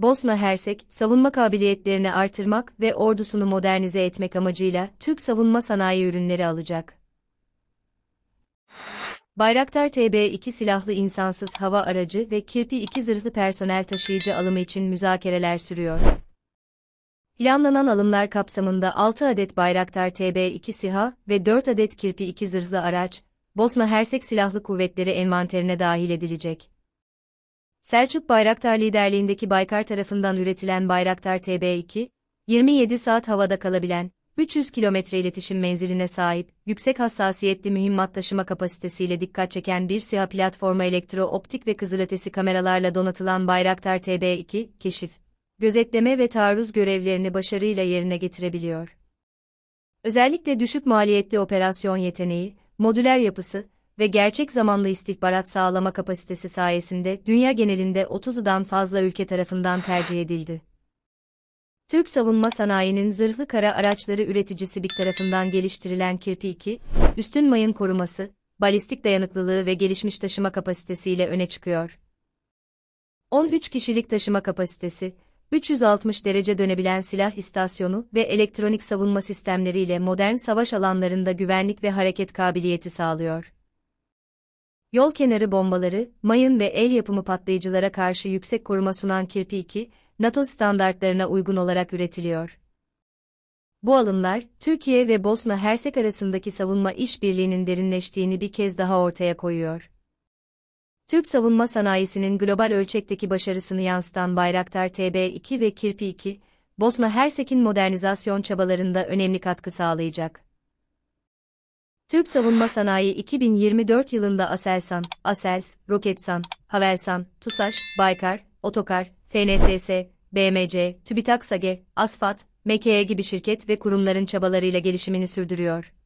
Bosna Hersek, savunma kabiliyetlerini artırmak ve ordusunu modernize etmek amacıyla Türk savunma sanayi ürünleri alacak. Bayraktar TB2 silahlı insansız hava aracı ve Kirpi 2 zırhlı personel taşıyıcı alımı için müzakereler sürüyor. Planlanan alımlar kapsamında 6 adet Bayraktar TB2 SİHA ve 4 adet Kirpi 2 zırhlı araç, Bosna Hersek Silahlı Kuvvetleri envanterine dahil edilecek. Selçuk Bayraktar liderliğindeki Baykar tarafından üretilen Bayraktar TB2, 27 saat havada kalabilen, 300 kilometre iletişim menziline sahip, yüksek hassasiyetli mühimmat taşıma kapasitesiyle dikkat çeken bir SİHA platforma elektro-optik ve kızılötesi kameralarla donatılan Bayraktar TB2, keşif, gözetleme ve taarruz görevlerini başarıyla yerine getirebiliyor. Özellikle düşük maliyetli operasyon yeteneği, modüler yapısı, ve gerçek zamanlı istihbarat sağlama kapasitesi sayesinde dünya genelinde 30'dan fazla ülke tarafından tercih edildi. Türk savunma sanayinin zırhlı kara araçları üreticisi BİK tarafından geliştirilen Kirpi 2, üstün mayın koruması, balistik dayanıklılığı ve gelişmiş taşıma kapasitesiyle öne çıkıyor. 13 kişilik taşıma kapasitesi, 360 derece dönebilen silah istasyonu ve elektronik savunma sistemleriyle modern savaş alanlarında güvenlik ve hareket kabiliyeti sağlıyor. Yol kenarı bombaları, mayın ve el yapımı patlayıcılara karşı yüksek koruma sunan Kirpi 2, NATO standartlarına uygun olarak üretiliyor. Bu alımlar, Türkiye ve Bosna Hersek arasındaki savunma işbirliğinin derinleştiğini bir kez daha ortaya koyuyor. Türk savunma sanayisinin global ölçekteki başarısını yansıtan Bayraktar TB2 ve Kirpi 2, Bosna Hersek'in modernizasyon çabalarında önemli katkı sağlayacak. Türk savunma sanayi 2024 yılında Aselsan, Asels, Roketsan, Havelsan, TUSAŞ, Baykar, Otokar, FNSS, BMC, TÜBİTAK SAGE, ASFAT, MKE gibi şirket ve kurumların çabalarıyla gelişimini sürdürüyor.